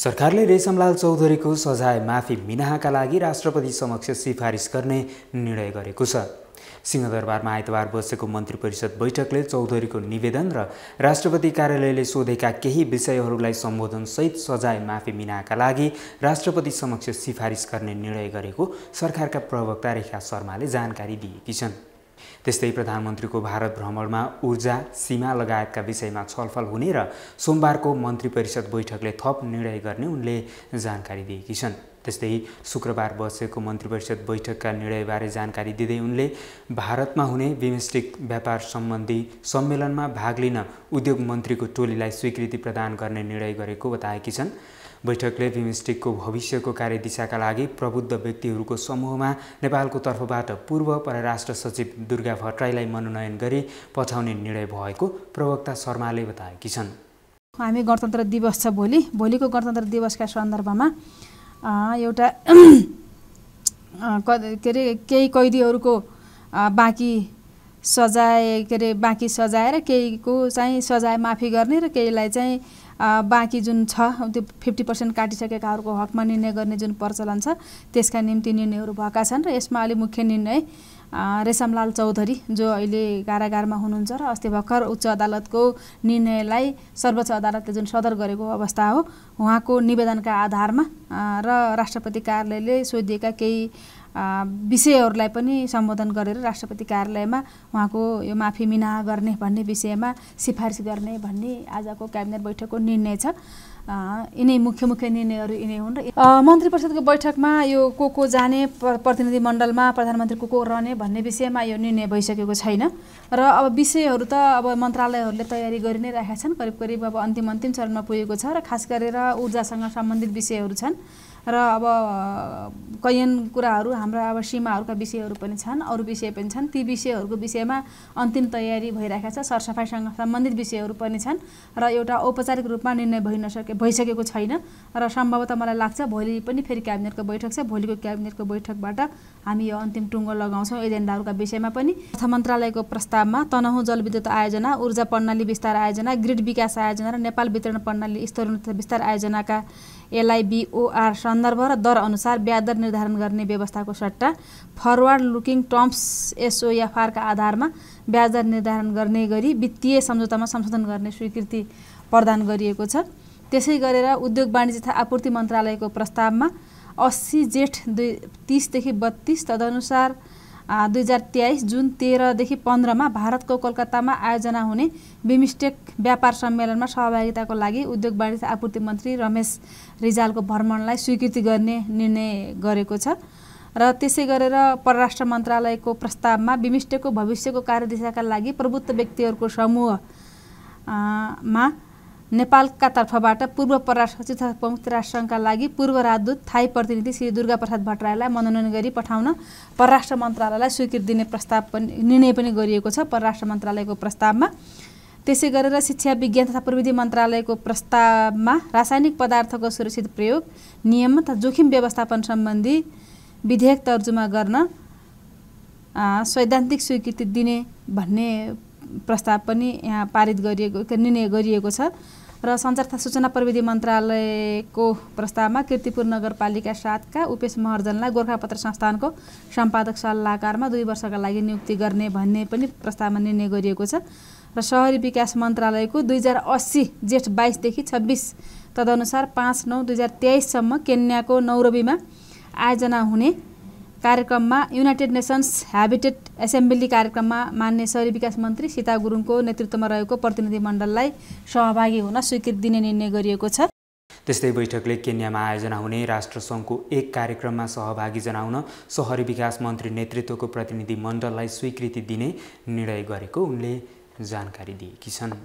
सरकारले रेशमलाल चौधरीको सजाय माफी मिनाहाका लागि राष्ट्रपति समक्ष सिफारिस गर्ने निर्णय गरेको छ सिंहदरबारमा आइतबार बसेको मन्त्री परिषद बैठकले चौधरीको निवेदन र राष्ट्रपति कार्यालयले सोधेका केही विषयहरूलाई सम्बोधनसहित सजाय माफी मिनाका लागि राष्ट्रपति समक्ष सिफारिस गर्ने निर्णय गरेको सरकारका प्रवक्ता रेखा शर्माले जानकारी दिएकी छन् त्यस्तै प्रधानमन्त्रीको भारत भ्रमणमा ऊर्जा सीमा लगायतका विषयमा छलफल हुने र सोमबारको मन्त्री परिषद बैठकले थप निर्णय गर्ने उनले जानकारी दिएकी छन् त्यस्तै शुक्रबार बसेको मन्त्री परिषद बैठकका निर्णयबारे जानकारी दिँदै उनले भारतमा हुने डोमेस्टिक व्यापार सम्बन्धी सम्मेलनमा भाग लिन उद्योग मन्त्रीको टोलीलाई स्वीकृति प्रदान गर्ने निर्णय गरेको बताएकी छन् बैठकले बिमस्टेकको भविष्यको कार्यदिशाका लागि प्रबुद्ध व्यक्तिहरूको समूहमा नेपालको तर्फबाट पूर्व परराष्ट्र सचिव दुर्गा भट्टराईलाई मनोनयन गरी पठाउने निर्णय भएको प्रवक्ता शर्माले बताएकी छन् हामी गणतन्त्र दिवस छ भोलि भोलिको गणतन्त्र दिवसका सन्दर्भमा एउटा के अरे केही कैदीहरूको बाँकी सजाय के अरे बाँकी सजाएर केहीको चाहिँ सजाय माफी गर्ने र केहीलाई चाहिँ बाँकी जुन छ त्यो फिफ्टी पर्सेन्ट काटिसकेकाहरूको हकमा निर्णय गर्ने जुन प्रचलन छ त्यसका निम्ति निर्णयहरू भएका छन् र यसमा अलि मुख्य निर्णय रेशमलाल चौधरी जो अहिले कारागारमा हुनुहुन्छ र अस्ति भर्खर उच्च अदालतको निर्णयलाई सर्वोच्च अदालतले जुन सदर गरेको अवस्था हो उहाँको निवेदनका आधारमा र राष्ट्रपति कार्यालयले सोधिएका केही विषयहरूलाई पनि सम्बोधन गरेर राष्ट्रपति कार्यालयमा उहाँको यो माफी मिना गर्ने भन्ने विषयमा सिफारिस गर्ने भन्ने आजको क्याबिनेट बैठकको निर्णय छ यिनै मुख्य मुख्य निर्णयहरू यिनै हुन् र मन्त्री परिषदको बैठकमा यो को को जाने प्रतिनिधि मण्डलमा प्रधानमन्त्री को को रहने भन्ने विषयमा यो निर्णय भइसकेको छैन र अब विषयहरू त अब मन्त्रालयहरूले तयारी गरि नै राखेका छन् करिब करिब अब अन्तिम अन्तिम चरणमा पुगेको छ र खास गरेर ऊर्जासँग सम्बन्धित विषयहरू छन् र अब कैयन कुराहरू हाम्रा अब सीमाहरूका विषयहरू पनि छन् अरू विषय पनि छन् ती विषयहरूको विषयमा अन्तिम तयारी भइरहेको छ सरसफाइसँग सम्बन्धित विषयहरू पनि छन् र एउटा औपचारिक रूपमा निर्णय भइ नसके भइसकेको छैन र सम्भवतः मलाई लाग्छ भोलि पनि फेरि क्याबिनेटको बैठक छ भोलिको क्याबिनेटको बैठकबाट हामी यो अन्तिम टुङ्गो लगाउँछौँ एजेन्डाहरूका विषयमा पनि अर्थ मन्त्रालयको प्रस्तावमा तनहुँ जलविद्युत आयोजना ऊर्जा प्रणाली विस्तार आयोजना ग्रिड विकास आयोजना र नेपाल वितरण प्रणाली स्तर विस्तार आयोजनाका एलआइबिओआर सन्दर्भ र दर अनुसार ब्याज दर निर्धारण गर्ने व्यवस्थाको सट्टा फरवार्ड लुकिङ टर्म्स एसओएफआरका आधारमा ब्याज दर निर्धारण गर्ने गरी वित्तीय सम्झौतामा संशोधन गर्ने स्वीकृति प्रदान गरिएको छ त्यसै गरेर उद्योग वाणिज्य तथा आपूर्ति मन्त्रालयको प्रस्तावमा अस्सी जेठ दुई तिसदेखि बत्तिस तदनुसार दुई हजार तेइस जुन तेह्रदेखि पन्ध्रमा भारतको कोलकातामा आयोजना हुने बिमिस्टेक व्यापार सम्मेलनमा सहभागिताको लागि उद्योग वाणिज्य आपूर्ति मन्त्री रमेश रिजालको भ्रमणलाई स्वीकृति गर्ने निर्णय गरेको छ र त्यसै गरेर परराष्ट्र मन्त्रालयको प्रस्तावमा बिमिस्टेकको भविष्यको कार्यदिशाका लागि प्रबुद्ध व्यक्तिहरूको समूहमा नेपालका तर्फबाट पूर्व परराष्ट्र सचिव तथा प्रमुख राष्ट्रसङ्घका लागि पूर्व राजदूत थाई प्रतिनिधि श्री दुर्गा प्रसाद भट्टराईलाई मनोनयन गरी पठाउन परराष्ट्र मन्त्रालयलाई स्वीकृति दिने प्रस्ताव पनि निर्णय पनि गरिएको छ परराष्ट्र मन्त्रालयको प्रस्तावमा त्यसै गरेर शिक्षा विज्ञान तथा प्रविधि मन्त्रालयको प्रस्तावमा रासायनिक पदार्थको सुरक्षित प्रयोग नियम तथा जोखिम व्यवस्थापन सम्बन्धी विधेयक तर्जुमा गर्न सैद्धान्तिक स्वीकृति दिने भन्ने प्रस्ताव पनि यहाँ पारित गरिएको निर्णय गरिएको छ र सञ्चार तथा सूचना प्रविधि मन्त्रालयको प्रस्तावमा किर्तिपुर नगरपालिका सातका उपेश महर्जनलाई गोर्खापत्र संस्थानको सम्पादक सल्लाहकारमा दुई वर्षका लागि नियुक्ति गर्ने भन्ने पनि प्रस्तावमा निर्णय गरिएको छ र सहरी विकास मन्त्रालयको दुई हजार अस्सी जेठ बाइसदेखि छब्बिस तदनुसार पाँच नौ दुई हजार तेइससम्म केन्याको नौरबीमा आयोजना हुने कार्यक्रममा युनाइटेड नेसन्स ह्याबिटेट एसेम्ब्ली कार्यक्रममा मान्ने शहरी विकास मन्त्री सीता गुरुङको नेतृत्वमा रहेको प्रतिनिधिमण्डललाई सहभागी हुन स्वीकृति दिने निर्णय गरिएको छ त्यस्तै बैठकले केन्यामा आयोजना हुने राष्ट्रसङ्घको एक कार्यक्रममा सहभागी जनाउन सहरी विकास मन्त्री नेतृत्वको प्रतिनिधिमण्डललाई स्वीकृति दिने निर्णय गरेको उनले जानकारी दिएकी छन्